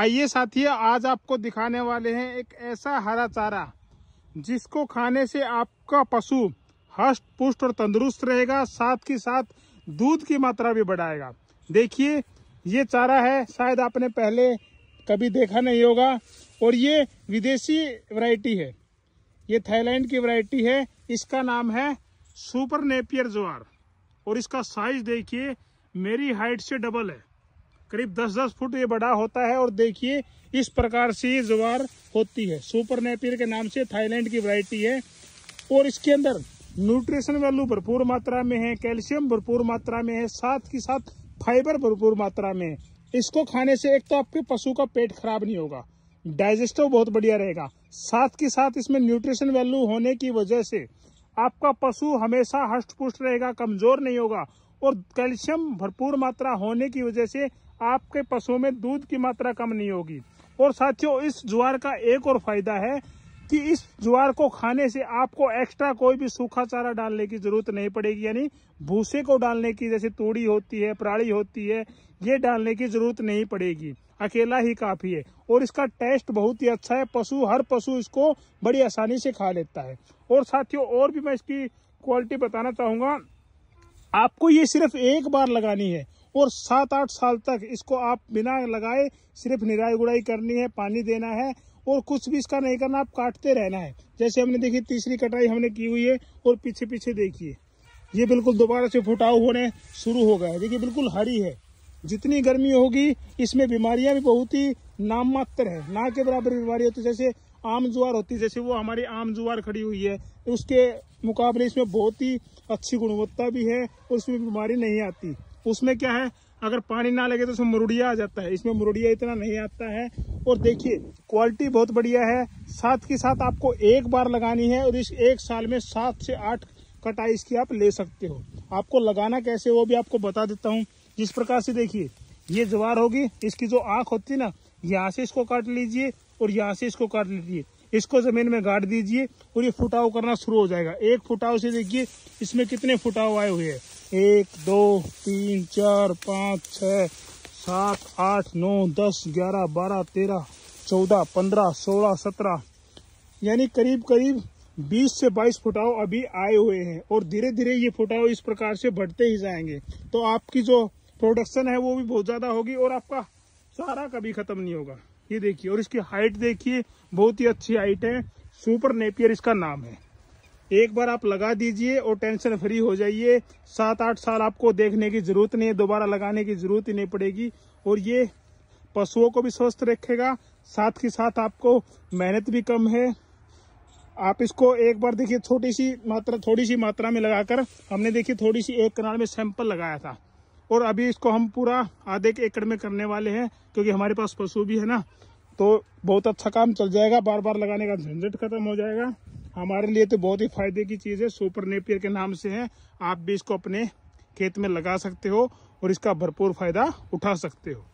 आइए साथियों आज आपको दिखाने वाले हैं एक ऐसा हरा चारा जिसको खाने से आपका पशु हष्ट पुष्ट और तंदुरुस्त रहेगा साथ ही साथ दूध की मात्रा भी बढ़ाएगा देखिए ये चारा है शायद आपने पहले कभी देखा नहीं होगा और ये विदेशी वैरायटी है ये थाईलैंड की वैरायटी है इसका नाम है सुपर नेपियर ज्वार और इसका साइज देखिए मेरी हाइट से डबल है करीब 10-10 फुट ये बड़ा होता है और देखिए इस प्रकार से ये जवार होती है सुपर नेपियर के नाम से थाईलैंड की वरायटी है और इसके अंदर न्यूट्रिशन वैल्यू भरपूर मात्रा में है कैल्शियम भरपूर मात्रा में है साथ ही साथ फाइबर भरपूर मात्रा में है इसको खाने से एक तो आपके पशु का पेट खराब नहीं होगा डाइजेस्टिव बहुत बढ़िया रहेगा साथ के साथ इसमें न्यूट्रिशन वैल्यू होने की वजह से आपका पशु हमेशा हष्ट पुष्ट रहेगा कमजोर नहीं होगा और कैल्शियम भरपूर मात्रा होने की वजह से आपके पशुओं में दूध की मात्रा कम नहीं होगी और साथियों इस ज्वार का एक और फायदा है कि इस ज्वार को खाने से आपको एक्स्ट्रा कोई भी सूखा चारा डालने की जरूरत नहीं पड़ेगी यानी भूसे को डालने की जैसे तूड़ी होती है प्राणी होती है ये डालने की जरूरत नहीं पड़ेगी अकेला ही काफी है और इसका टेस्ट बहुत ही अच्छा है पशु हर पशु इसको बड़ी आसानी से खा लेता है और साथियों और भी मैं इसकी क्वालिटी बताना चाहूंगा आपको ये सिर्फ एक बार लगानी है और सात आठ साल तक इसको आप बिना लगाए सिर्फ निराई गुड़ाई करनी है पानी देना है और कुछ भी इसका नहीं करना आप काटते रहना है जैसे हमने देखी तीसरी कटाई हमने की हुई है और पीछे पीछे देखिए ये बिल्कुल दोबारा से फुटाव होने शुरू हो गया है देखिए बिल्कुल हरी है जितनी गर्मी होगी इसमें बीमारियां भी बहुत ही नाम मात्र है ना के बराबर बीमारी होती तो जैसे आम जुआर होती जैसे वो हमारी आम जुआर खड़ी हुई है उसके मुकाबले इसमें बहुत ही अच्छी गुणवत्ता भी है और इसमें बीमारी नहीं आती उसमें क्या है अगर पानी ना लगे तो उसमें मुरुड़िया आ जाता है इसमें मुरुड़िया इतना नहीं आता है और देखिए क्वालिटी बहुत बढ़िया है साथ के साथ आपको एक बार लगानी है और इस एक साल में सात से आठ कटाई इसकी आप ले सकते हो आपको लगाना कैसे वो भी आपको बता देता हूँ जिस प्रकार से देखिए ये ज्वार होगी इसकी जो आँख होती है ना यहाँ से इसको काट लीजिए और यहाँ से इसको काट लीजिए इसको जमीन में गाड़ दीजिए और ये फुटाव करना शुरू हो जाएगा एक फुटाव से देखिए इसमें कितने फुटाव आए हुए हैं एक दो तीन चार पाँच छः सात आठ नौ दस ग्यारह बारह तेरह चौदह पंद्रह सोलह सत्रह यानी करीब करीब बीस से बाईस फुटाव अभी आए हुए हैं और धीरे धीरे ये फुटाव इस प्रकार से बढ़ते ही जाएंगे तो आपकी जो प्रोडक्शन है वो भी बहुत ज़्यादा होगी और आपका सारा कभी ख़त्म नहीं होगा ये देखिए और इसकी हाइट देखिए बहुत ही अच्छी हाइट है सुपर नेपियर इसका नाम है एक बार आप लगा दीजिए और टेंशन फ्री हो जाइए सात आठ साल आपको देखने की जरूरत नहीं है दोबारा लगाने की जरूरत ही नहीं पड़ेगी और ये पशुओं को भी स्वस्थ रखेगा साथ ही साथ आपको मेहनत भी कम है आप इसको एक बार देखिए छोटी सी मात्रा थोड़ी सी मात्रा में लगाकर हमने देखिए थोड़ी सी एक कनाल में सैंपल लगाया था और अभी इसको हम पूरा आधे के एकड़ में करने वाले हैं क्योंकि हमारे पास पशु भी है ना तो बहुत अच्छा काम चल जाएगा बार बार लगाने का झंझट खत्म हो जाएगा हमारे लिए तो बहुत ही फायदे की चीज़ है सुपर नेपियर के नाम से है आप भी इसको अपने खेत में लगा सकते हो और इसका भरपूर फायदा उठा सकते हो